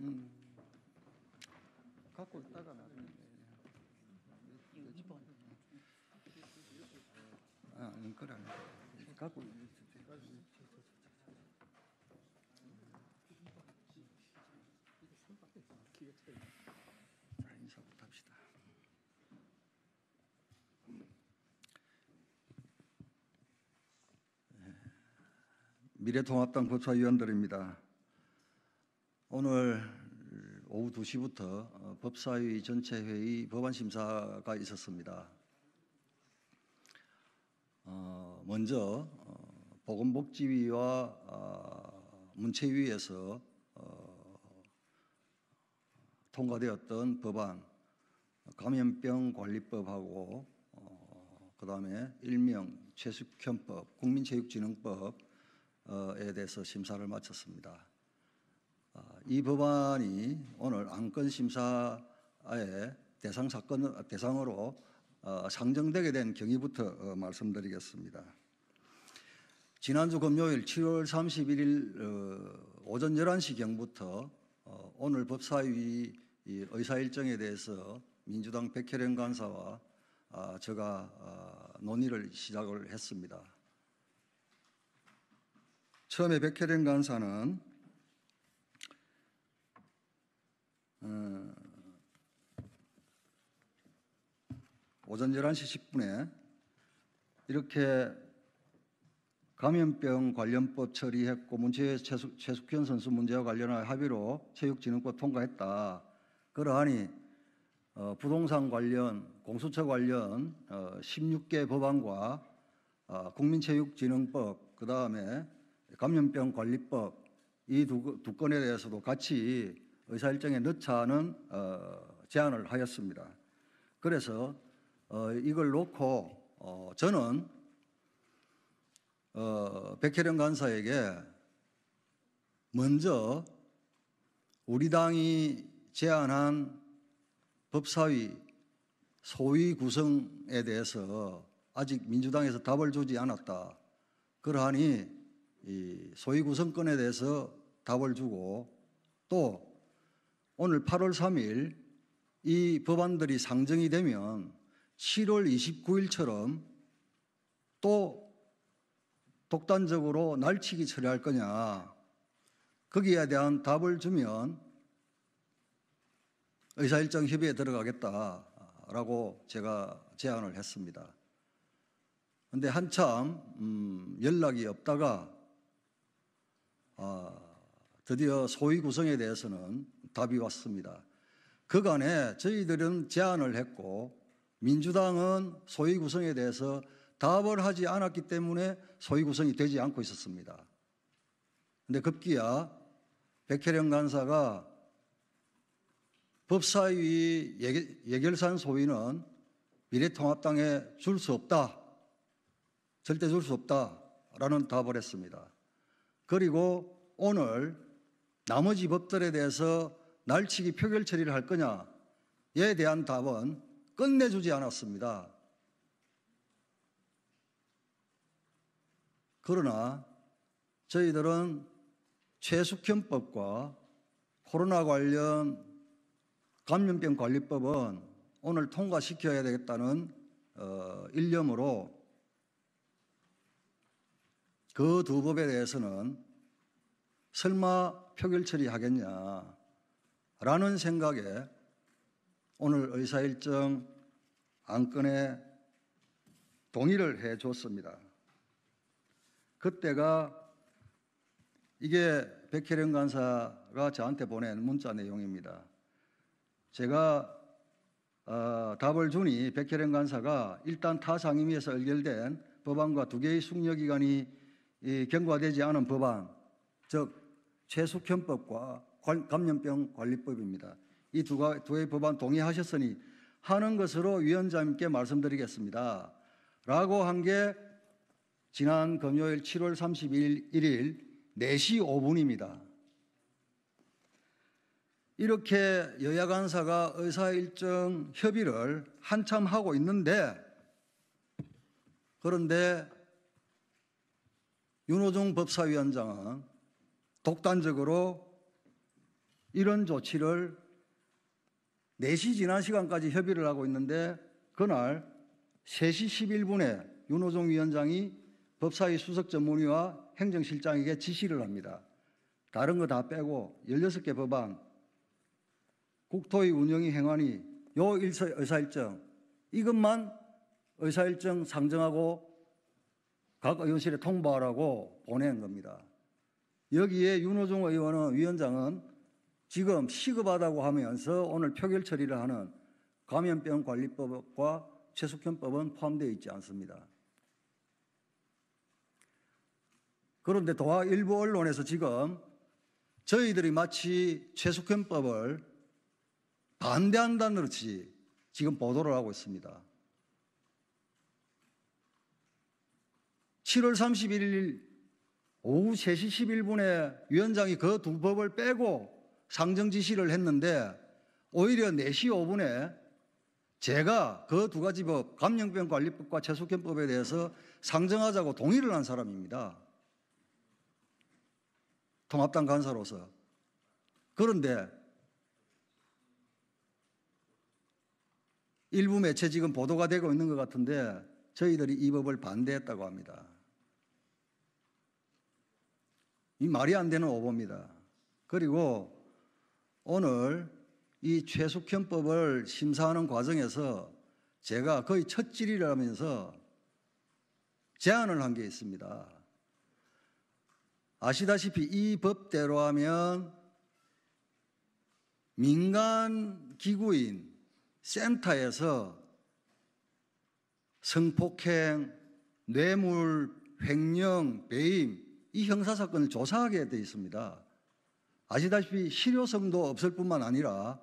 음. 갖고 있다가 나중에. 이번. 아, 링크를 네, 갖고 자, 인사부터 합시다. 네. 미래통합당 고처위원들입니다 오늘 오후 2시부터 어, 법사위 전체 회의 법안 심사가 있었습니다. 어, 먼저 어, 보건복지위와 아, 문체위에서 통과되었던 법안 감염병관리법하고 그다음에 일명 최숙현법 국민체육진흥법에 대해서 심사를 마쳤습니다. 이 법안이 오늘 안건 심사의 대상 사건 대상으로 어, 상정되게 된 경위부터 어, 말씀드리겠습니다. 지난주 금요일 7월 31일 어, 오전 11시경부터 오늘 법사위 의사 일정에 대해서 민주당 백혜련 간사와 아, 제가 아, 논의를 시작을 했습니다. 처음에 백혜련 간사는 오전 11시 10분에 이렇게 감염병 관련법 처리했고 문체 최숙, 현 선수 문제와 관련한 합의로 체육진흥법 통과했다. 그러하니 어, 부동산 관련, 공수처 관련 어, 16개 법안과 어, 국민체육진흥법, 그 다음에 감염병 관리법 이 두 건에 대해서도 같이 의사일정에 넣자는 어, 제안을 하였습니다. 그래서 어, 이걸 놓고 어, 저는 어, 백혜령 간사에게 먼저 우리 당이 제안한 법사위 소위 구성에 대해서 아직 민주당에서 답을 주지 않았다. 그러하니 소위 구성권에 대해서 답을 주고 또 오늘 8월 3일 이 법안들이 상정이 되면 7월 29일처럼 또 독단적으로 날치기 처리할 거냐 거기에 대한 답을 주면 의사일정 협의에 들어가겠다라고 제가 제안을 했습니다. 근데 한참 음, 연락이 없다가 아, 드디어 소위 구성에 대해서는 답이 왔습니다. 그간에 저희들은 제안을 했고 민주당은 소위 구성에 대해서 답을 하지 않았기 때문에 소위 구성이 되지 않고 있었습니다. 근데 급기야 백혜령 간사가 법사위 예결산 소위는 미래통합당에 줄 수 없다. 절대 줄 수 없다. 라는 답을 했습니다. 그리고 오늘 나머지 법들에 대해서 날치기 표결 처리를 할 거냐에 대한 답은 끝내주지 않았습니다. 그러나 저희들은 최숙현법과 코로나 관련 감염병 관리법은 오늘 통과시켜야 되겠다는 어, 일념으로 그 두 법에 대해서는 설마 표결 처리하겠냐라는 생각에 오늘 의사일정 안건에 동의를 해 줬습니다. 그때가 이게 백혜령 간사가 저한테 보낸 문자 내용입니다. 제가 어, 답을 주니 백혜령 간사가 일단 타 상임위에서 의결된 법안과 두 개의 숙려기간이 경과되지 않은 법안, 즉 최숙현법과 감염병 관리법입니다. 이두 두의 법안 동의하셨으니 하는 것으로 위원장님께 말씀드리겠습니다. 라고 한 게 지난 금요일 7월 31일 1일 4시 5분입니다. 이렇게 여야 간사가 의사 일정 협의를 한참 하고 있는데 그런데 윤호중 법사위원장은 독단적으로 이런 조치를 4시 지난 시간까지 협의를 하고 있는데 그날 3시 11분에 윤호종 위원장이 법사위 수석 전문위와 행정실장에게 지시를 합니다. 다른 거 다 빼고 16개 법안, 국토의 운영이 행안위, 요 일서, 의사일정, 이것만 의사일정 상정하고 각 의원실에 통보하라고 보낸 겁니다. 여기에 윤호중 의원은 위원장은 지금 시급하다고 하면서 오늘 표결 처리를 하는 감염병 관리법과 최숙현법은 포함되어 있지 않습니다. 그런데 도화 일부 언론에서 지금 저희들이 마치 최숙현법을 반대한다는 듯이 지금 보도를 하고 있습니다. 7월 31일 오후 3시 11분에 위원장이 그 두 법을 빼고 상정 지시를 했는데 오히려 4시 5분에 제가 그 두 가지 법, 감염병관리법과 채소견법에 대해서 상정하자고 동의를 한 사람입니다. 통합당 간사로서. 그런데 일부 매체 지금 보도가 되고 있는 것 같은데 저희들이 이 법을 반대했다고 합니다. 이 말이 안 되는 오보입니다. 그리고 오늘 이 최숙현법을 심사하는 과정에서 제가 거의 첫질의를하면서 제안을 한 게 있습니다. 아시다시피 이 법대로 하면 민간 기구인 센터에서 성폭행, 뇌물, 횡령, 배임 이 형사사건을 조사하게 되어 있습니다. 아시다시피 실효성도 없을 뿐만 아니라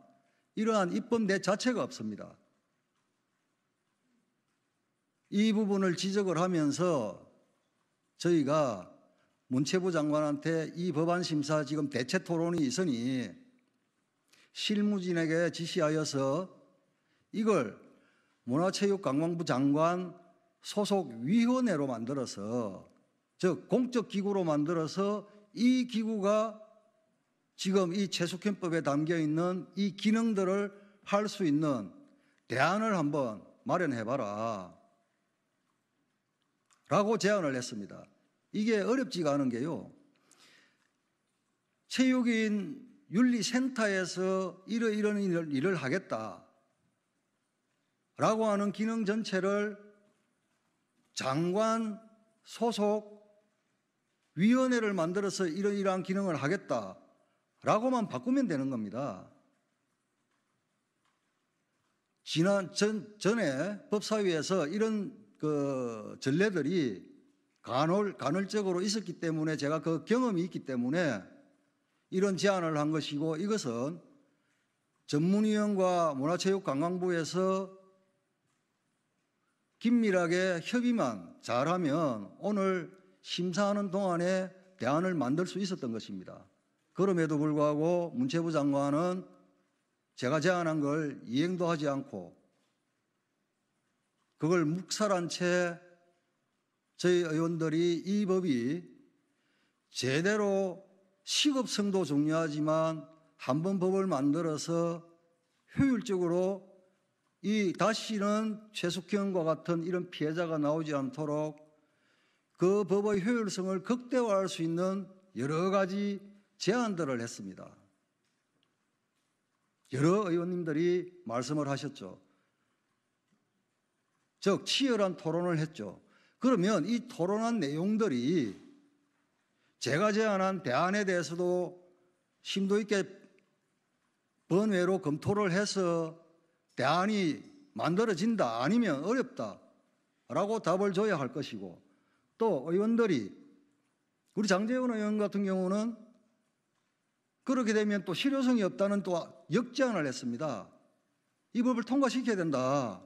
이러한 입법 내 자체가 없습니다. 이 부분을 지적을 하면서 저희가 문체부 장관한테 이 법안 심사 지금 대체 토론이 있으니 실무진에게 지시하여서 이걸 문화체육관광부 장관 소속 위원회로 만들어서 즉 공적 기구로 만들어서 이 기구가 지금 이 채소캔법에 담겨 있는 이 기능들을 할 수 있는 대안을 한번 마련해 봐라. 라고 제안을 했습니다. 이게 어렵지가 않은 게요. 체육인 윤리센터에서 이러이러 일을, 일을 하겠다. 라고 하는 기능 전체를 장관 소속 위원회를 만들어서 이러이러한 기능을 하겠다. 라고만 바꾸면 되는 겁니다. 지난 전, 전에 법사위에서 이런 그 전례들이 간헐, 간헐적으로 있었기 때문에 제가 그 경험이 있기 때문에 이런 제안을 한 것이고 이것은 전문위원과 문화체육관광부에서 긴밀하게 협의만 잘하면 오늘 심사하는 동안에 대안을 만들 수 있었던 것입니다. 그럼에도 불구하고 문체부 장관은 제가 제안한 걸 이행도 하지 않고 그걸 묵살한 채 저희 의원들이 이 법이 제대로 시급성도 중요하지만 한 번 법을 만들어서 효율적으로 이 다시는 최숙형과 같은 이런 피해자가 나오지 않도록 그 법의 효율성을 극대화할 수 있는 여러 가지 제안들을 했습니다. 여러 의원님들이 말씀을 하셨죠. 즉, 치열한 토론을 했죠. 그러면 이 토론한 내용들이 제가 제안한 대안에 대해서도 심도 있게 번외로 검토를 해서 대안이 만들어진다 아니면 어렵다 라고 답을 줘야 할 것이고 또 의원들이 우리 장재훈 의원 같은 경우는 그렇게 되면 또 실효성이 없다는 또 역제안을 했습니다. 이 법을 통과시켜야 된다.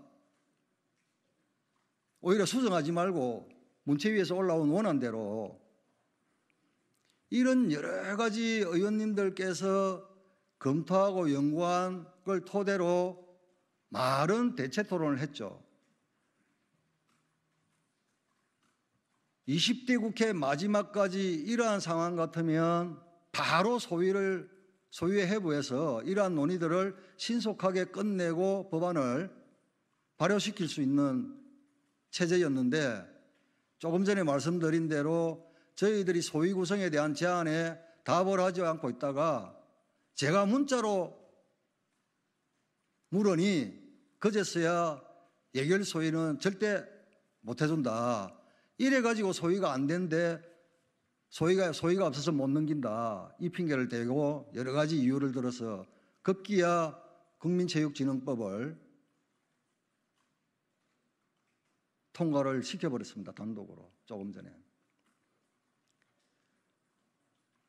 오히려 수정하지 말고 문체위에서 올라온 원안대로 이런 여러 가지 의원님들께서 검토하고 연구한 걸 토대로 많은 대체 토론을 했죠. 20대 국회 마지막까지 이러한 상황 같으면 바로 소위를 소위의 해부에서 이러한 논의들을 신속하게 끝내고 법안을 발효시킬 수 있는 체제였는데 조금 전에 말씀드린 대로 저희들이 소위 구성에 대한 제안에 답을 하지 않고 있다가 제가 문자로 물으니 그제서야 예결 소위는 절대 못 해준다. 이래가지고 소위가 안된대 소위가, 소위가 없어서 못 넘긴다. 이 핑계를 대고 여러 가지 이유를 들어서 급기야 국민체육진흥법을 통과를 시켜버렸습니다. 단독으로. 조금 전에.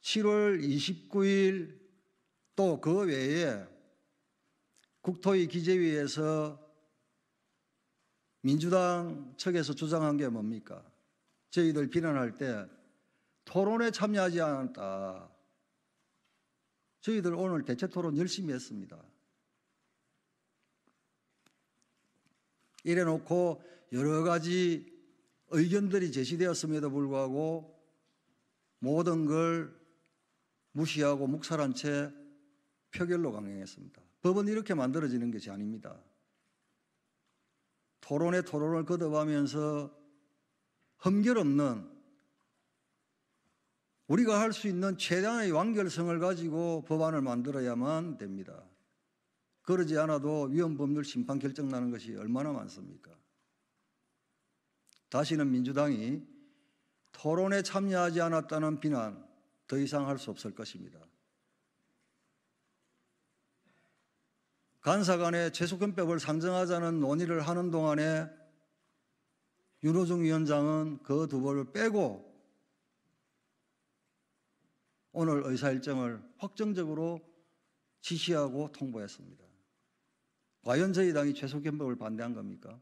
7월 29일 또 그 외에 국토위 기재위에서 민주당 측에서 주장한 게 뭡니까? 저희들 비난할 때 토론에 참여하지 않았다. 저희들 오늘 대체 토론 열심히 했습니다. 이래 놓고 여러 가지 의견들이 제시되었음에도 불구하고 모든 걸 무시하고 묵살한 채 표결로 강행했습니다. 법은 이렇게 만들어지는 것이 아닙니다. 토론에 토론을 거듭하면서 험결 없는 우리가 할 수 있는 최대한의 완결성을 가지고 법안을 만들어야만 됩니다. 그러지 않아도 위헌법률 심판 결정 나는 것이 얼마나 많습니까? 다시는 민주당이 토론에 참여하지 않았다는 비난 더 이상 할 수 없을 것입니다. 간사 간의 재수권법을 상정하자는 논의를 하는 동안에 윤호중 위원장은 그두 번을 빼고 오늘 의사 일정을 확정적으로 지시하고 통보했습니다. 과연 저희 당이 최소 견복을 반대한 겁니까?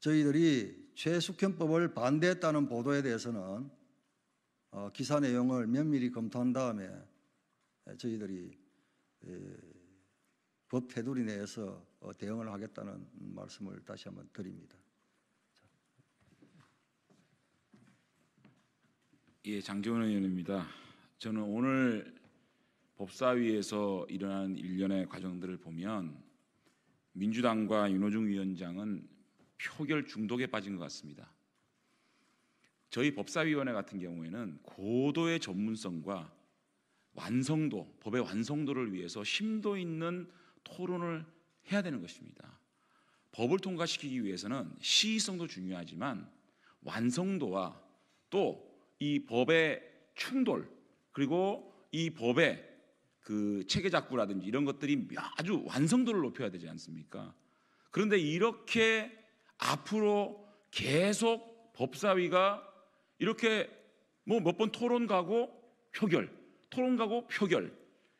저희들이 최숙현법을 반대했다는 보도에 대해서는 어, 기사 내용을 면밀히 검토한 다음에 저희들이 법 테두리 내에서 어, 대응을 하겠다는 말씀을 다시 한번 드립니다. 예, 장재원 의원입니다. 저는 오늘 법사위에서 일어난 일련의 과정들을 보면 민주당과 윤호중 위원장은 표결 중독에 빠진 것 같습니다. 저희 법사위원회 같은 경우에는 고도의 전문성과 완성도, 법의 완성도를 위해서 심도 있는 토론을 해야 되는 것입니다. 법을 통과시키기 위해서는 시의성도 중요하지만 완성도와 또이 법의 충돌 그리고 이 법의 그 체계 작구라든지 이런 것들이 아주 완성도를 높여야 되지 않습니까? 그런데 이렇게 앞으로 계속 법사위가 이렇게 뭐 몇 번 토론 가고 표결, 토론 가고 표결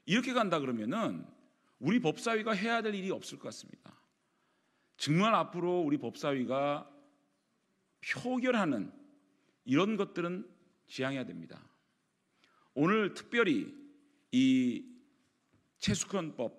이렇게 간다 그러면은 우리 법사위가 해야 될 일이 없을 것 같습니다. 정말 앞으로 우리 법사위가 표결하는 이런 것들은 지향해야 됩니다. 오늘 특별히 이 채수권법,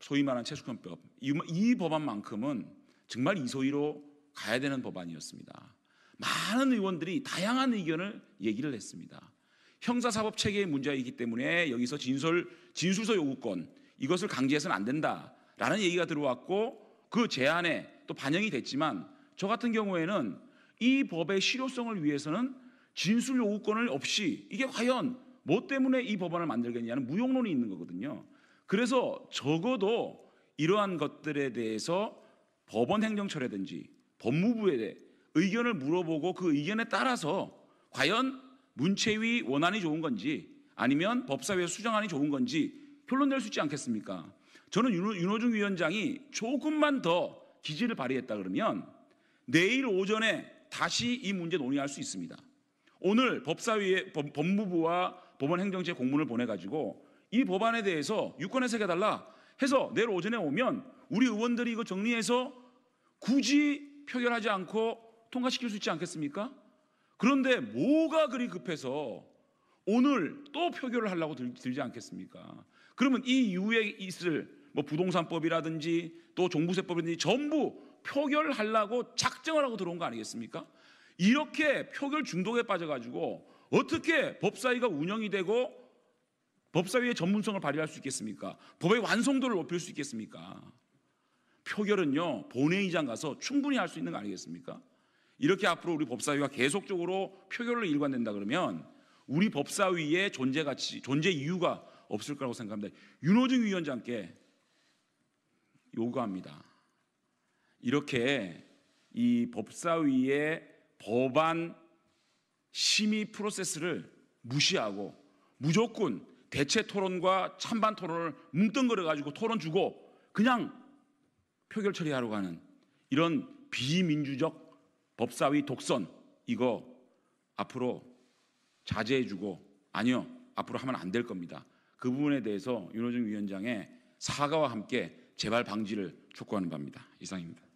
소위 말하는 채수권법, 이, 이 법안만큼은 정말 이소이로 가야 되는 법안이었습니다. 많은 의원들이 다양한 의견을 얘기를 했습니다. 형사사법 체계의 문제이기 때문에 여기서 진술, 진술서 요구권 이것을 강제해서는 안 된다라는 얘기가 들어왔고 그 제안에 또 반영이 됐지만 저 같은 경우에는 이 법의 실효성을 위해서는 진술 요구권을 없이 이게 과연 뭐 때문에 이 법안을 만들겠냐는 무용론이 있는 거거든요. 그래서 적어도 이러한 것들에 대해서 법원 행정처라든지 법무부에 의견을 물어보고 그 의견에 따라서 과연 문체위 원안이 좋은 건지 아니면 법사위에 수정안이 좋은 건지 결론 낼수 있지 않겠습니까? 저는 윤호중 위원장이 조금만 더 기지를 발휘했다 그러면 내일 오전에 다시 이 문제 논의할 수 있습니다. 오늘 법사위에 법, 법무부와 법원 행정처에 공문을 보내가지고 이 법안에 대해서 유권해새해달라 해서 내일 오전에 오면 우리 의원들이 이거 정리해서 굳이 표결하지 않고 통과시킬 수 있지 않겠습니까? 그런데 뭐가 그리 급해서 오늘 또 표결을 하려고 들, 들지 않겠습니까? 그러면 이 이후에 있을 뭐 부동산법이라든지 또 종부세법이라든지 전부 표결하려고 작정을 하고 들어온 거 아니겠습니까? 이렇게 표결 중독에 빠져가지고 어떻게 법사위가 운영이 되고 법사위의 전문성을 발휘할 수 있겠습니까? 법의 완성도를 높일 수 있겠습니까? 표결은요 본회의장 가서 충분히 할 수 있는 거 아니겠습니까? 이렇게 앞으로 우리 법사위가 계속적으로 표결로 일관된다 그러면 우리 법사위의 존재 가치, 존재 이유가 없을 거라고 생각합니다. 윤호중 위원장께 요구합니다. 이렇게 이 법사위의 법안 심의 프로세스를 무시하고 무조건 대체 토론과 찬반 토론을 뭉뚱거려 가지고 토론 주고 그냥 표결 처리하러 가는 이런 비민주적 법사위 독선 이거 앞으로 자제해 주고 아니요 앞으로 하면 안 될 겁니다. 그 부분에 대해서 윤호중 위원장의 사과와 함께 재발 방지를 촉구하는 바입니다. 이상입니다.